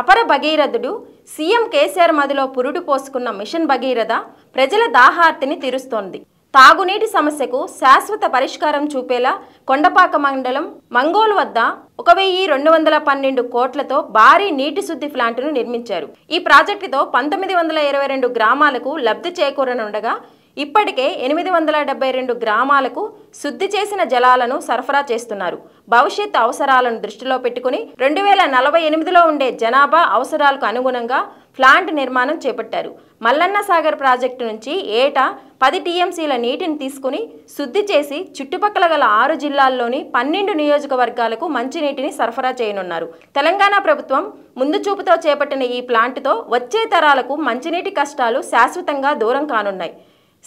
అపర భగీరథుడు సీఎం కేసీఆర్ మదిలో పురుడు పోసుకున్న మిషన్ భగీరథ ప్రజల దాహార్తిని తీరుస్తోంది తాగునీటి సమస్యకు శాశ్వత పరిష్కారం చూపేలా కొండపాక మండలం మంగోలు వద్ద ఒక వెయ్యి రెండు వందల పన్నెండు కోట్లతో భారీ నీటి శుద్ధి ప్లాంటును నిర్మించారు ఈ ప్రాజెక్టుతో పంతొమ్మిది వందల ఇరవై రెండు గ్రామాలకు లబ్ధి చేకూరనుండగా ఇప్పటికే ఎనిమిది వందల డెబ్బై రెండు గ్రామాలకు శుద్ధి చేసిన జలాలను సరఫరా చేస్తున్నారు భవిష్యత్ అవసరాలను దృష్టిలో పెట్టుకుని రెండు వేల నలభై ఎనిమిదిలో ఉండే జనాభా అవసరాలకు అనుగుణంగా ప్లాంట్ నిర్మాణం చేపట్టారు మల్లన్న సాగర్ ప్రాజెక్టు నుంచి ఏటా పది టీఎంసీల నీటిని తీసుకుని శుద్ధి చేసి చుట్టుపక్కల గల ఆరు జిల్లాల్లోని పన్నెండు నియోజకవర్గాలకు మంచినీటిని సరఫరా చేయనున్నారు తెలంగాణ ప్రభుత్వం ముందు చూపుతో చేపట్టిన ఈ ప్లాంట్తో వచ్చే తరాలకు మంచినీటి కష్టాలు శాశ్వతంగా దూరం కానున్నాయి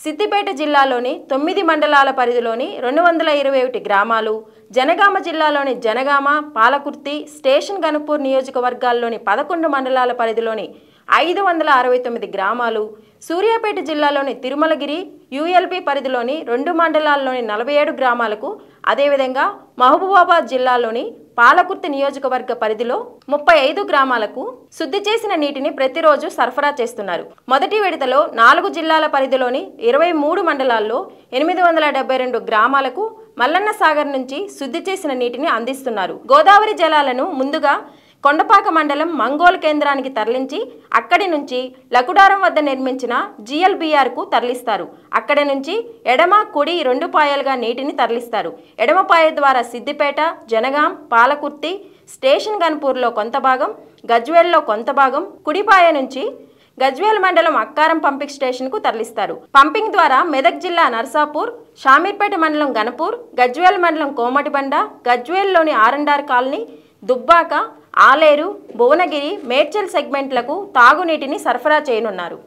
సిద్దిపేట జిల్లాలోని తొమ్మిది మండలాల పరిధిలోని రెండు వందల ఇరవై ఒకటి గ్రామాలు జనగామ జిల్లాలోని జనగామ పాలకుర్తి స్టేషన్ గనుపూర్ నియోజకవర్గాల్లోని పదకొండు మండలాల పరిధిలోని ఐదు వందల అరవై తొమ్మిది గ్రామాలు సూర్యాపేట జిల్లాలోని తిరుమలగిరి యుఎల్పి పరిధిలోని రెండు మండలాల్లోని నలభై ఏడు గ్రామాలకు అదేవిధంగా మహబూబాబాద్ జిల్లాలోని పాలకుర్తి నియోజకవర్గ పరిధిలో ముప్పై ఐదు గ్రామాలకు శుద్ధి చేసిన నీటిని ప్రతిరోజు సరఫరా చేస్తున్నారు మొదటి విడతలో నాలుగు జిల్లాల పరిధిలోని ఇరవై మూడు మండలాల్లో ఎనిమిది వందల డెబ్బై రెండు గ్రామాలకు మల్లన్న సాగర్ నుంచి శుద్ధి చేసిన నీటిని అందిస్తున్నారు గోదావరి జలాలను ముందుగా కొండపాక మండలం మంగోల్ కేంద్రానికి తరలించి అక్కడి నుంచి లకుడారం వద్ద నిర్మించిన జిఎల్బిఆర్కు తరలిస్తారు అక్కడి నుంచి ఎడమ కుడి రెండు పాయలుగా నీటిని తరలిస్తారు ఎడమ పాయ ద్వారా సిద్దిపేట జనగాం పాలకుర్తి స్టేషన్ గన్పూర్లో కొంత భాగం గజ్వేల్లో కొంత భాగం కుడిపాయ నుంచి గజ్వేల్ మండలం అక్కారం పంపింగ్ స్టేషన్కు తరలిస్తారు పంపింగ్ ద్వారా మెదక్ జిల్లా నర్సాపూర్ షామీర్పేట మండలం గణపూర్ గజ్వేల్ మండలం కోమటిబండ గజ్వేల్లోని ఆరండార్ కాలనీ దుబ్బాక ఆలేరు భువనగిరి మేడ్చల్ సెగ్మెంట్లకు తాగునీటిని సరఫరా చేయనున్నారు